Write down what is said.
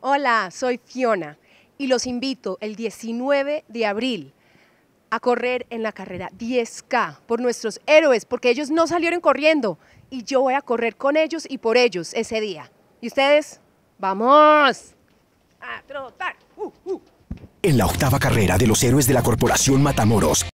Hola, soy Fiona y los invito el 19 de abril a correr en la carrera 10K por nuestros héroes, porque ellos no salieron corriendo y yo voy a correr con ellos y por ellos ese día. ¿Y ustedes? ¡Vamos! A trotar. Uh, uh. En la octava carrera de los héroes de la Corporación Matamoros.